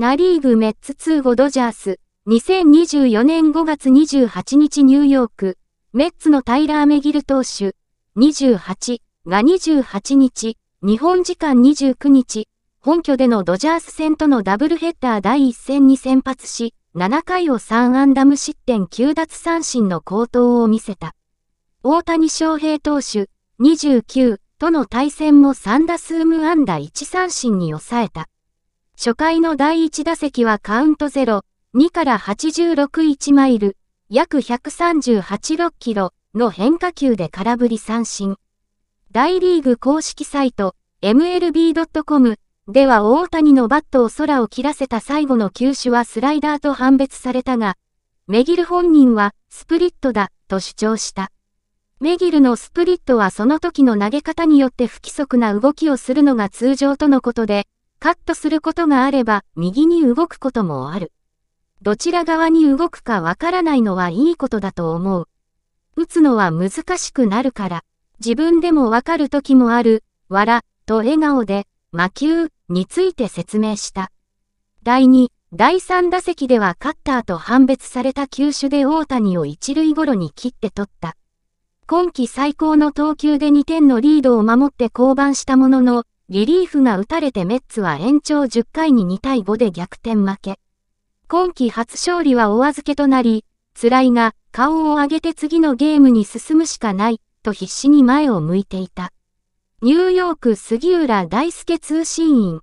ナリーグメッツ2後ドジャース、2024年5月28日ニューヨーク、メッツのタイラー・メギル投手、28が28日、日本時間29日、本拠でのドジャース戦とのダブルヘッダー第1戦に先発し、7回を3アンダム失点9奪三振の好投を見せた。大谷翔平投手、29との対戦も3打数無安打1三振に抑えた。初回の第1打席はカウント0、2から861マイル、約138キロの変化球で空振り三振。大リーグ公式サイト、mlb.com では大谷のバットを空を切らせた最後の球種はスライダーと判別されたが、メギル本人はスプリットだと主張した。メギルのスプリットはその時の投げ方によって不規則な動きをするのが通常とのことで、カットすることがあれば、右に動くこともある。どちら側に動くかわからないのはいいことだと思う。打つのは難しくなるから、自分でもわかる時もある、わら、と笑顔で、魔球について説明した。第2、第3打席ではカッターと判別された球種で大谷を一塁ごろに切って取った。今季最高の投球で2点のリードを守って降板したものの、リリーフが打たれてメッツは延長10回に2対5で逆転負け。今季初勝利はお預けとなり、辛いが顔を上げて次のゲームに進むしかないと必死に前を向いていた。ニューヨーク杉浦大輔通信員